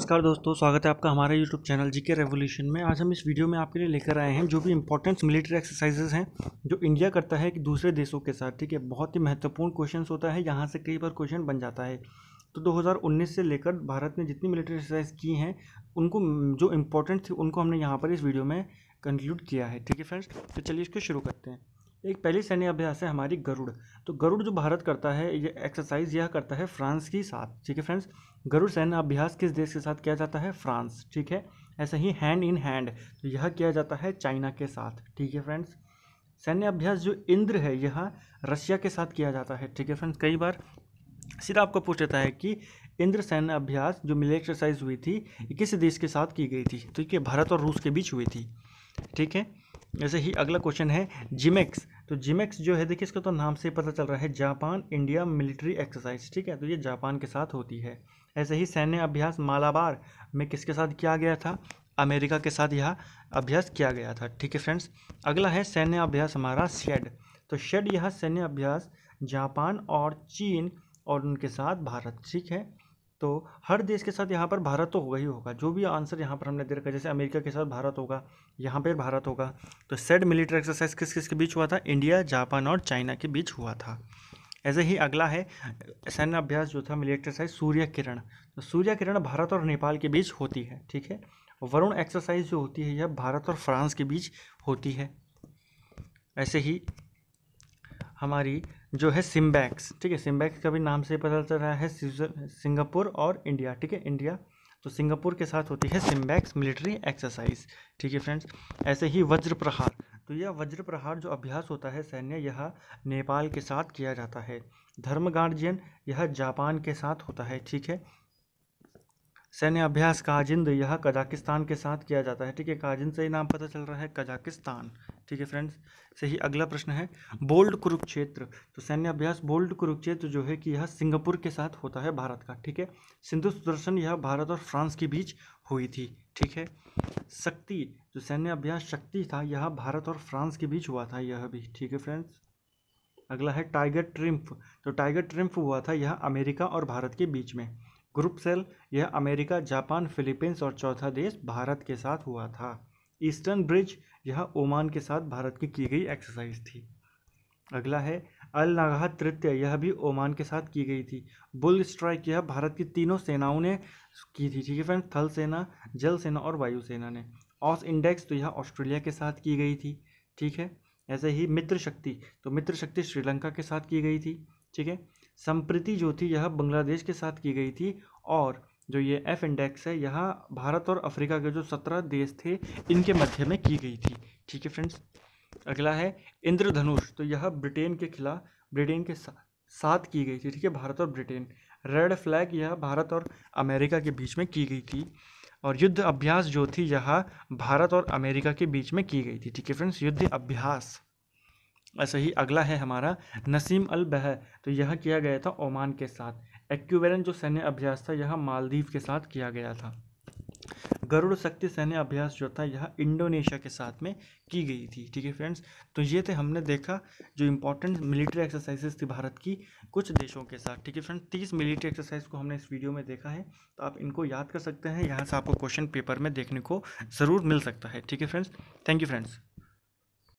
नमस्कार दोस्तों स्वागत है आपका हमारे यूट्यूब चैनल जी के रेवोल्यूशन में आज हम इस वीडियो में आपके लिए लेकर आए हैं जो भी इंपॉर्टेंट मिलिट्री एक्सरसाइजेज हैं जो इंडिया करता है कि दूसरे देशों के साथ ठीक है बहुत ही महत्वपूर्ण क्वेश्चन होता है यहाँ से कई बार क्वेश्चन बन जाता है तो 2019 से लेकर भारत ने जितनी मिलिट्री एक्सरसाइज की हैं उनको जो इम्पोर्टेंट थी उनको हमने यहाँ पर इस वीडियो में कंक्लूड किया है ठीक है फ्रेंड्स तो चलिए इसको शुरू करते हैं एक पहली सैन्य अभ्यास है हमारी गरुड़ तो गरुड़ जो भारत करता है ये एक्सरसाइज यह करता है फ्रांस के साथ ठीक है फ्रेंड्स गरुड़ सैन्य अभ्यास किस देश के साथ किया जाता है फ्रांस ठीक है ऐसे ही हैंड इन हैंड तो यह किया जाता है चाइना के साथ ठीक है फ्रेंड्स सैन्य अभ्यास जो इंद्र है यह रशिया के साथ किया जाता है ठीक है फ्रेंड्स कई बार सीधा आपको पूछ लेता है कि इंद्र सैन्य अभ्यास जो मिले एक्सरसाइज हुई थी किस देश के साथ की गई थी तो है भारत और रूस के बीच हुई थी ठीक है जैसे ही अगला क्वेश्चन है जिमेक्स तो जिमेक्स जो है देखिए इसका तो नाम से पता चल रहा है जापान इंडिया मिलिट्री एक्सरसाइज ठीक है तो ये जापान के साथ होती है ऐसे ही सैन्य अभ्यास मालाबार में किसके साथ किया गया था अमेरिका के साथ यह अभ्यास किया गया था ठीक है फ्रेंड्स अगला है सैन्य अभ्यास हमारा शेड तो शेड यह सैन्य अभ्यास जापान और चीन और उनके साथ भारत ठीक है तो हर देश के साथ यहाँ पर भारत तो होगा ही होगा जो भी आंसर यहाँ पर हमने दे रखा जैसे अमेरिका के साथ भारत होगा यहाँ पर भारत होगा तो सेड मिलिट्री एक्सरसाइज किस किस के बीच हुआ था इंडिया जापान और चाइना के बीच हुआ था ऐसे ही अगला है सैन्य अभ्यास जो था मिलिट्री एक्सरसाइज सूर्य किरण तो सूर्य किरण भारत और नेपाल के बीच होती है ठीक है वरुण एक्सरसाइज जो होती है यह भारत और फ्रांस के बीच होती है ऐसे ही हमारी जो है सिम्बैक्स ठीक है सिम्बैक्स का भी नाम से पता चल रहा है सिंगापुर और इंडिया ठीक है इंडिया तो सिंगापुर के साथ होती है सिम्बैक्स मिलिट्री एक्सरसाइज ठीक है फ्रेंड्स ऐसे ही वज्र प्रहार तो यह वज्र प्रहार जो अभ्यास होता है सैन्य यह नेपाल के साथ किया जाता है धर्म गार्जियन यह जापान के साथ होता है ठीक है सैन्य अभ्यास काजिंद यह कजाकिस्तान के साथ किया जाता है ठीक है काजिंद से ही नाम पता चल रहा है कजाकिस्तान ठीक है फ्रेंड्स सही अगला प्रश्न है बोल्ड कुरुक्षेत्र तो सैन्य अभ्यास बोल्ड कुरुक्षेत्र जो है कि यह सिंगापुर के साथ होता है भारत का ठीक है सिंधु सुदर्शन यह भारत और फ्रांस के बीच हुई थी ठीक है शक्ति जो सैन्य अभ्यास शक्ति था यह भारत और फ्रांस के बीच हुआ था यह भी ठीक है फ्रेंड्स अगला है टाइगर ट्रिम्फ तो टाइगर ट्रिम्फ हुआ था यह अमेरिका और भारत के बीच में ग्रुप सेल यह अमेरिका जापान फिलीपींस और चौथा देश भारत के साथ हुआ था ईस्टर्न ब्रिज यह ओमान के साथ भारत की की गई एक्सरसाइज थी अगला है अल नागहा तृतीय यह भी ओमान के साथ की गई थी बुल स्ट्राइक यह भारत की तीनों सेनाओं ने की थी ठीक है फ्रेंड थल सेना जल सेना और वायु सेना ने ऑस इंडेक्स तो यह ऑस्ट्रेलिया के साथ की गई थी ठीक है ऐसे ही मित्र शक्ति तो मित्र शक्ति श्रीलंका के साथ की गई थी ठीक है संप्रति जो थी यह बांग्लादेश के साथ की गई थी और जो ये एफ़ इंडेक्स है यह भारत और अफ्रीका के जो सत्रह देश थे इनके मध्य में की गई थी ठीक है फ्रेंड्स अगला है इंद्रधनुष तो यह ब्रिटेन के खिलाफ ब्रिटेन के साथ की गई थी ठीक है भारत और ब्रिटेन रेड फ्लैग यह भारत और अमेरिका के बीच में की गई थी और युद्ध अभ्यास जो थी यह भारत और अमेरिका के बीच में की गई थी ठीक है फ्रेंड्स युद्ध अभ्यास ऐसे ही अगला है हमारा नसीम अल बह तो यह किया गया था ओमान के साथ एक्यूवेरन जो सैन्य अभ्यास था यह मालदीव के साथ किया गया था गरुड़ शक्ति सैन्य अभ्यास जो था यह इंडोनेशिया के साथ में की गई थी ठीक है फ्रेंड्स तो ये थे हमने देखा जो इंपॉर्टेंट मिलिट्री एक्सरसाइजेस थी भारत की कुछ देशों के साथ ठीक है फ्रेंड्स तीस मिलिट्री एक्सरसाइज को हमने इस वीडियो में देखा है तो आप इनको याद कर सकते हैं यहाँ से आपको क्वेश्चन पेपर में देखने को ज़रूर मिल सकता है ठीक है फ्रेंड्स थैंक यू फ्रेंड्स